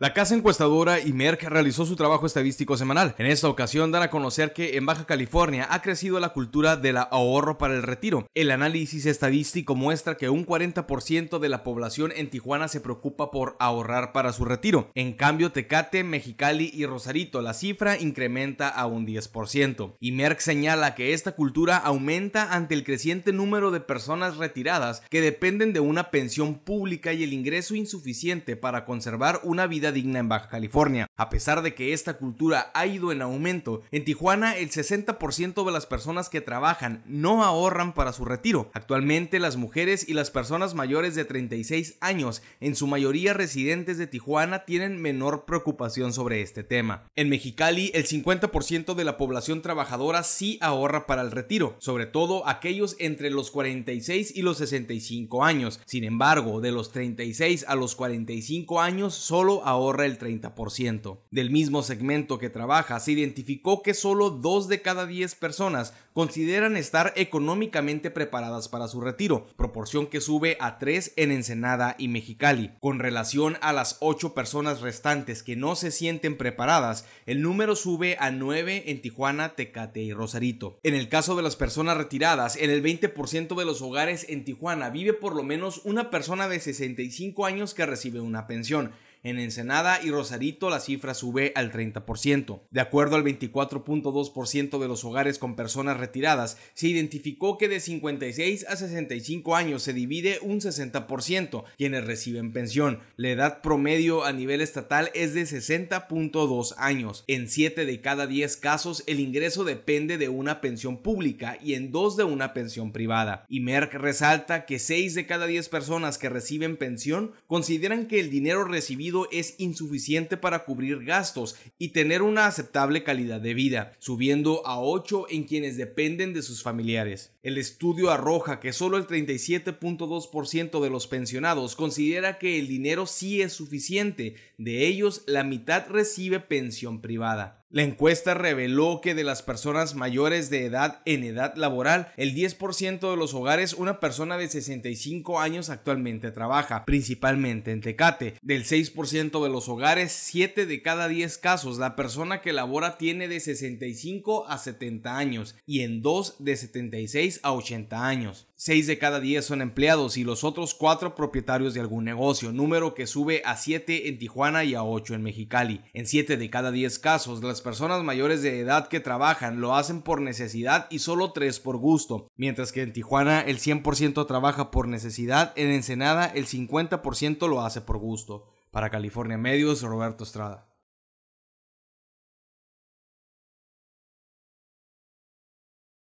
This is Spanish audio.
La casa encuestadora IMERC realizó su trabajo estadístico semanal. En esta ocasión dan a conocer que en Baja California ha crecido la cultura del ahorro para el retiro. El análisis estadístico muestra que un 40% de la población en Tijuana se preocupa por ahorrar para su retiro. En cambio, Tecate, Mexicali y Rosarito la cifra incrementa a un 10%. IMERC señala que esta cultura aumenta ante el creciente número de personas retiradas que dependen de una pensión pública y el ingreso insuficiente para conservar una vida digna en Baja California. A pesar de que esta cultura ha ido en aumento, en Tijuana el 60% de las personas que trabajan no ahorran para su retiro. Actualmente las mujeres y las personas mayores de 36 años, en su mayoría residentes de Tijuana, tienen menor preocupación sobre este tema. En Mexicali el 50% de la población trabajadora sí ahorra para el retiro, sobre todo aquellos entre los 46 y los 65 años. Sin embargo, de los 36 a los 45 años solo ahorra ahorra el 30%. Del mismo segmento que trabaja, se identificó que solo 2 de cada 10 personas consideran estar económicamente preparadas para su retiro, proporción que sube a 3 en Ensenada y Mexicali. Con relación a las 8 personas restantes que no se sienten preparadas, el número sube a 9 en Tijuana, Tecate y Rosarito. En el caso de las personas retiradas, en el 20% de los hogares en Tijuana vive por lo menos una persona de 65 años que recibe una pensión en Ensenada y Rosarito la cifra sube al 30%. De acuerdo al 24.2% de los hogares con personas retiradas, se identificó que de 56 a 65 años se divide un 60% quienes reciben pensión. La edad promedio a nivel estatal es de 60.2 años. En 7 de cada 10 casos el ingreso depende de una pensión pública y en 2 de una pensión privada. Y Merck resalta que 6 de cada 10 personas que reciben pensión consideran que el dinero recibido es insuficiente para cubrir gastos y tener una aceptable calidad de vida, subiendo a 8 en quienes dependen de sus familiares. El estudio arroja que solo el 37.2% de los pensionados considera que el dinero sí es suficiente, de ellos la mitad recibe pensión privada. La encuesta reveló que de las personas mayores de edad en edad laboral, el 10% de los hogares una persona de 65 años actualmente trabaja, principalmente en Tecate. Del 6% de los hogares, 7 de cada 10 casos la persona que labora tiene de 65 a 70 años y en 2 de 76 a 80 años. 6 de cada 10 son empleados y los otros 4 propietarios de algún negocio, número que sube a 7 en Tijuana y a 8 en Mexicali. En 7 de cada 10 casos las personas mayores de edad que trabajan lo hacen por necesidad y solo tres por gusto, mientras que en Tijuana el 100% trabaja por necesidad, en Ensenada el 50% lo hace por gusto. Para California Medios, Roberto Estrada.